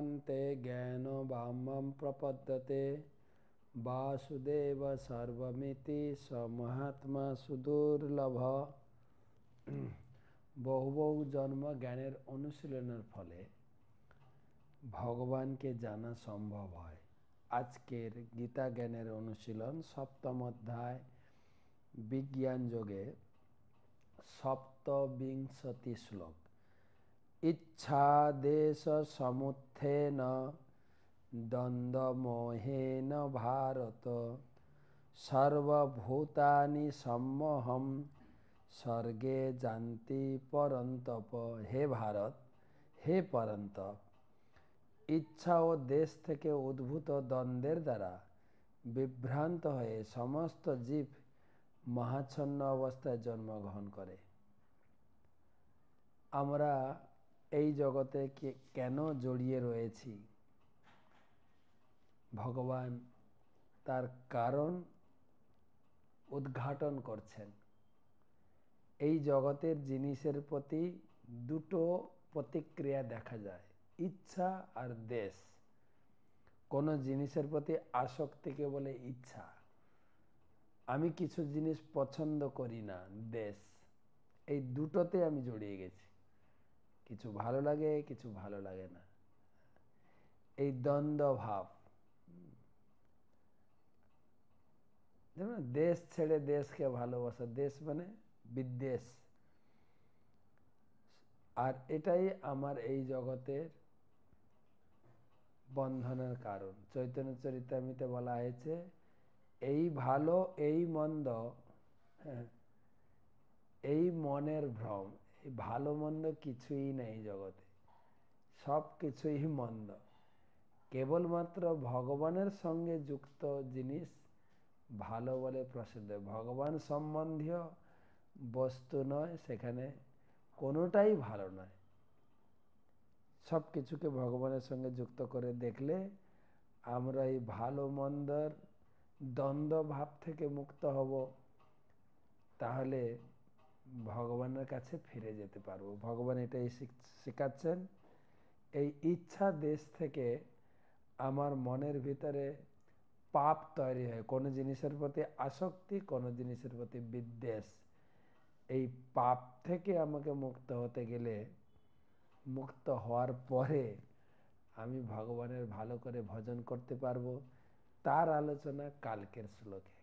ভগবান্তে জ্ঞান বাম প্রপদ্যতে বাসুদেব সর্বমিতি মহাত্মা সুদুর্লভ বহু বহু জন্ম জ্ঞানের অনুশীলনের ফলে ভগবানকে জানা সম্ভব হয় আজকের গীতা জ্ঞানের অনুশীলন সপ্তম অধ্যায় বিজ্ঞান যোগে সপ্তবিংশতি শ্লোক সমুথেন দ্বন্দ্বমোহেন ভারত সর্বভূতানি সম্মহম স্বর্গে জানতি পরন্তপ হে ভারত হে পরন্তপ ইচ্ছা ও দেশ থেকে উদ্ভূত দ্বন্দ্বের দ্বারা বিভ্রান্ত হয়ে সমস্ত জীব মহাচ্ছন্ন অবস্থায় জন্মগ্রহণ করে আমরা এই জগতে কেন জড়িয়ে রয়েছি ভগবান তার কারণ উদ্ঘাটন করছেন এই জগতের জিনিসের প্রতি দুটো প্রতিক্রিয়া দেখা যায় ইচ্ছা আর দেশ কোনো জিনিসের প্রতি আসক্তিকে বলে ইচ্ছা আমি কিছু জিনিস পছন্দ করি না দেশ এই দুটোতে আমি জড়িয়ে গেছি কিছু ভালো লাগে কিছু ভালো লাগে না এই দ্বন্দ্ব ভাব দেশ ছেড়ে দেশকে ভালোবাসা দেশ মানে বিদ্বেষ আর এটাই আমার এই জগতের বন্ধনের কারণ চৈতন্য চরিতামিতে বলা হয়েছে এই ভালো এই মন্দ হ্যাঁ, এই মনের ভ্রম ভালো মন্দ কিছুই নেই জগতে সব কিছুই মন্দ কেবলমাত্র ভগবানের সঙ্গে যুক্ত জিনিস ভালো বলে প্রসিদ্ধ ভগবান সম্বন্ধীয় বস্তু নয় সেখানে কোনোটাই ভালো নয় সব কিছুকে ভগবানের সঙ্গে যুক্ত করে দেখলে আমরা এই ভালো মন্দর দ্বন্দ্ব ভাব থেকে মুক্ত হব তাহলে ভগবানের কাছে ফিরে যেতে পারবো ভগবান এটাই শেখাচ্ছেন এই ইচ্ছা দেশ থেকে আমার মনের ভিতরে পাপ তৈরি হয় কোনো জিনিসের প্রতি আসক্তি কোনো জিনিসের প্রতি বিদ্বেষ এই পাপ থেকে আমাকে মুক্ত হতে গেলে মুক্ত হওয়ার পরে আমি ভগবানের ভালো করে ভজন করতে পারবো তার আলোচনা কালকের শ্লোকে